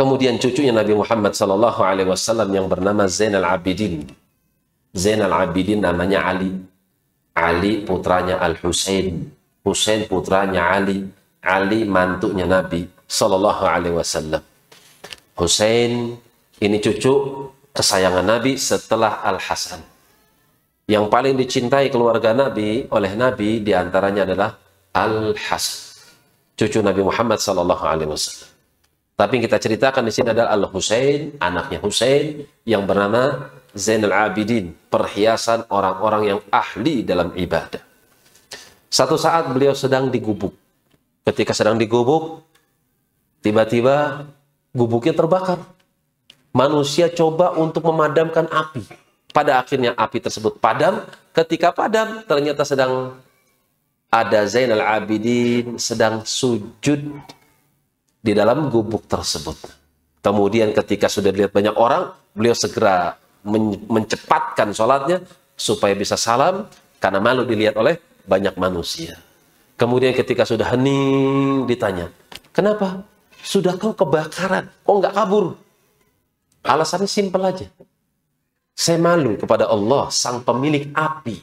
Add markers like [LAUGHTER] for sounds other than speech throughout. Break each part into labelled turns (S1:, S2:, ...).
S1: Kemudian cucunya Nabi Muhammad Sallallahu Alaihi Wasallam yang bernama Zainal Abidin. Zainal Abidin namanya Ali. Ali putranya Al Husain. Husain putranya Ali. Ali mantunya Nabi Sallallahu Alaihi Wasallam. Husain ini cucu kesayangan Nabi setelah Al Hasan. Yang paling dicintai keluarga Nabi oleh Nabi diantaranya adalah Al Hasan, cucu Nabi Muhammad Sallallahu Alaihi Wasallam. Tapi yang kita ceritakan di sini adalah Al-Husain, anaknya Husain yang bernama Zainal Abidin, perhiasan orang-orang yang ahli dalam ibadah. Satu saat beliau sedang digubuk. Ketika sedang digubuk, tiba-tiba gubuknya terbakar. Manusia coba untuk memadamkan api. Pada akhirnya api tersebut padam. Ketika padam, ternyata sedang ada Zainal Abidin sedang sujud di dalam gubuk tersebut. Kemudian ketika sudah dilihat banyak orang, beliau segera men mencepatkan sholatnya supaya bisa salam karena malu dilihat oleh banyak manusia. Kemudian ketika sudah hening ditanya, kenapa? Sudah kau kebakaran, kok oh, nggak kabur? Alasannya simpel aja. Saya malu kepada Allah, sang pemilik api.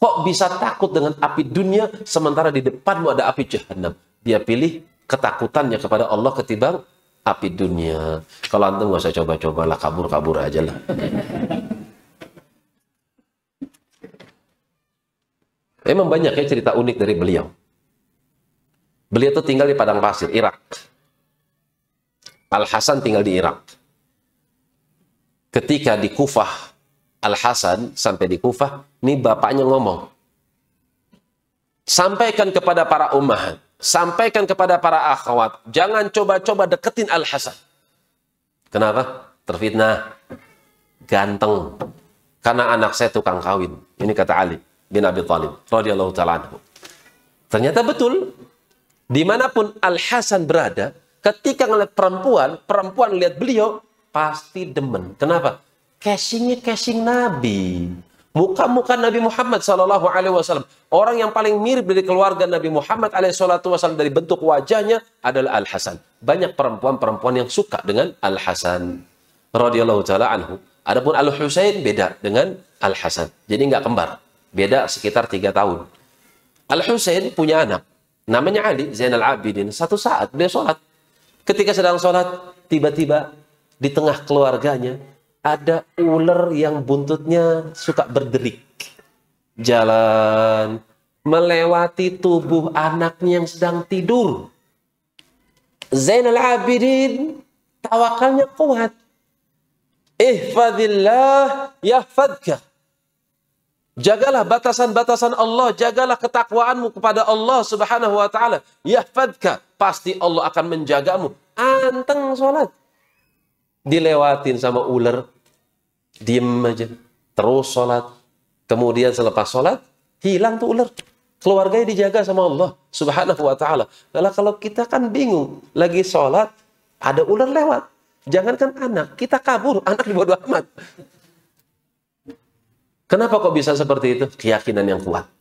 S1: Kok bisa takut dengan api dunia sementara di depanmu ada api jahanam? Dia pilih ketakutannya kepada Allah ketimbang api dunia. Kalau antum nggak usah coba coba lah kabur-kabur aja lah. Emang banyak ya cerita unik dari beliau. Beliau tuh tinggal di padang pasir, Irak. Al-Hasan tinggal di Irak. Ketika di Kufah, Al-Hasan sampai di Kufah, ini bapaknya ngomong. Sampaikan kepada para umahan Sampaikan kepada para akhwat, jangan coba-coba deketin Al-Hasan. Kenapa? Terfitnah. Ganteng. Karena anak saya tukang kawin. Ini kata Ali bin Abi Thalib radhiyallahu taala anhu. Ternyata betul. Dimanapun Al-Hasan berada, ketika ngeliat perempuan, perempuan lihat beliau, pasti demen. Kenapa? Casingnya cashing Nabi muka-muka Nabi Muhammad Shallallahu Alaihi Wasallam. Orang yang paling mirip dari keluarga Nabi Muhammad Alaihi Wasallam dari bentuk wajahnya adalah Al Hasan. Banyak perempuan-perempuan yang suka dengan Al Hasan. Radhiyallahu taala anhu. Adapun Al Husain beda dengan Al Hasan. Jadi nggak kembar. Beda sekitar tiga tahun. Al Husain punya anak. Namanya Ali Zainal Abidin. Satu saat dia sholat. Ketika sedang sholat, tiba-tiba di tengah keluarganya ada ular yang buntutnya suka berderik. Jalan melewati tubuh anaknya yang sedang tidur. Zainal Abidin tawakalnya kuat. Ihfadillah yahfadka. Jagalah batasan-batasan Allah, jagalah ketakwaanmu kepada Allah Subhanahu wa taala. Yahfadka, pasti Allah akan menjagamu. Anteng salat. Dilewatin sama ular, diem aja, terus sholat. Kemudian selepas sholat, hilang tuh ular. Keluarganya dijaga sama Allah subhanahu wa ta'ala. Kalau, kalau kita kan bingung, lagi sholat, ada ular lewat. Jangankan anak, kita kabur, [LAUGHS] anak dibodoh amat. Kenapa kok bisa seperti itu? Keyakinan yang kuat.